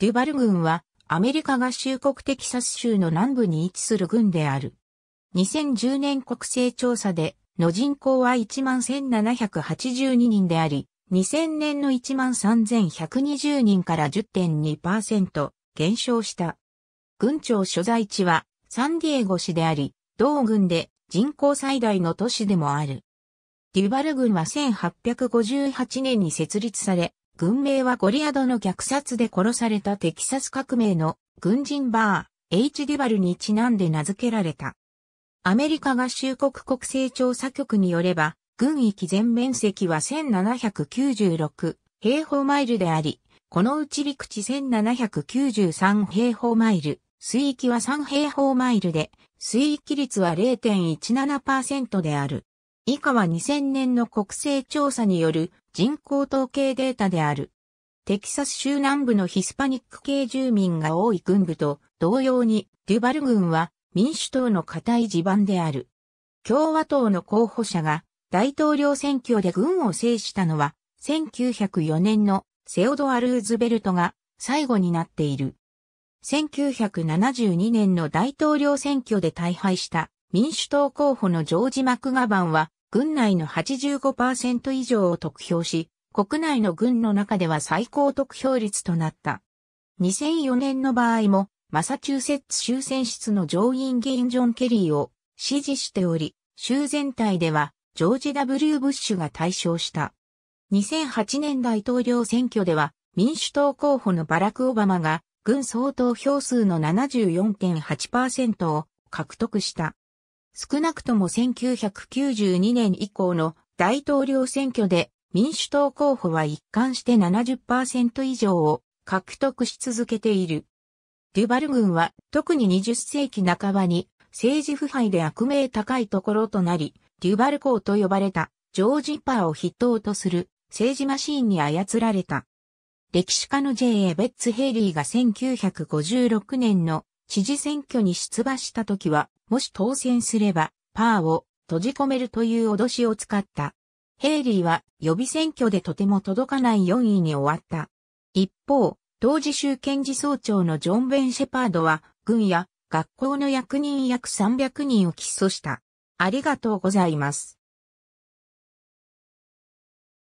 デュバル軍はアメリカ合衆国テキサス州の南部に位置する軍である。2010年国勢調査での人口は11,782人であり、2000年の13,120人から10.2%減少した。軍庁所在地はサンディエゴ市であり、同軍で人口最大の都市でもある。デュバル軍は1858年に設立され、軍名はゴリアドの虐殺で殺されたテキサス革命の軍人バー、H デュバルにちなんで名付けられた。アメリカ合衆国国勢調査局によれば、軍域全面積は1796平方マイルであり、このうち陸地1793平方マイル、水域は3平方マイルで、水域率は0.17%である。以下は2000年の国勢調査による人口統計データである。テキサス州南部のヒスパニック系住民が多い軍部と同様にデュバル軍は民主党の固い地盤である。共和党の候補者が大統領選挙で軍を制したのは1904年のセオドア・ルーズベルトが最後になっている。1972年の大統領選挙で大敗した民主党候補のジョージ・マクガバンは軍内の85%以上を得票し、国内の軍の中では最高得票率となった。2004年の場合も、マサチューセッツ州選出の上院議員ジョン・ケリーを支持しており、州全体ではジョージ・ W・ ブッシュが対象した。2008年大統領選挙では民主党候補のバラク・オバマが軍総投票数の74.8%を獲得した。少なくとも1992年以降の大統領選挙で民主党候補は一貫して70%以上を獲得し続けている。デュバル軍は特に20世紀半ばに政治腐敗で悪名高いところとなり、デュバル公と呼ばれたジョージ・パーを筆頭とする政治マシーンに操られた。歴史家の J. a ベッツ・ヘイリーが1956年の知事選挙に出馬した時はもし当選すれば、パーを閉じ込めるという脅しを使った。ヘイリーは予備選挙でとても届かない4位に終わった。一方、当時州検事総長のジョン・ベン・シェパードは、軍や学校の役人約300人を起訴した。ありがとうございます。